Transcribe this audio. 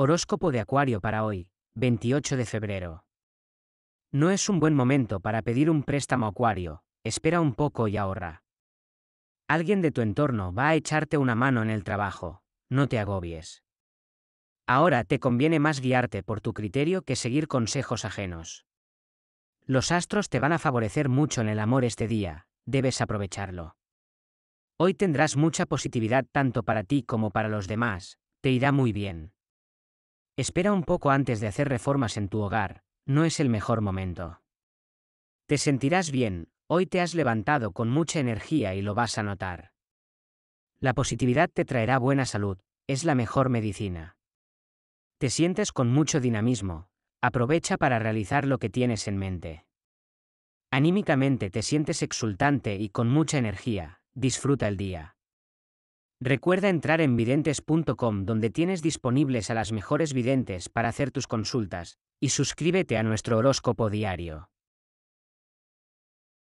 Horóscopo de Acuario para hoy, 28 de febrero. No es un buen momento para pedir un préstamo Acuario, espera un poco y ahorra. Alguien de tu entorno va a echarte una mano en el trabajo, no te agobies. Ahora te conviene más guiarte por tu criterio que seguir consejos ajenos. Los astros te van a favorecer mucho en el amor este día, debes aprovecharlo. Hoy tendrás mucha positividad tanto para ti como para los demás, te irá muy bien. Espera un poco antes de hacer reformas en tu hogar, no es el mejor momento. Te sentirás bien, hoy te has levantado con mucha energía y lo vas a notar. La positividad te traerá buena salud, es la mejor medicina. Te sientes con mucho dinamismo, aprovecha para realizar lo que tienes en mente. Anímicamente te sientes exultante y con mucha energía, disfruta el día. Recuerda entrar en videntes.com donde tienes disponibles a las mejores videntes para hacer tus consultas, y suscríbete a nuestro horóscopo diario.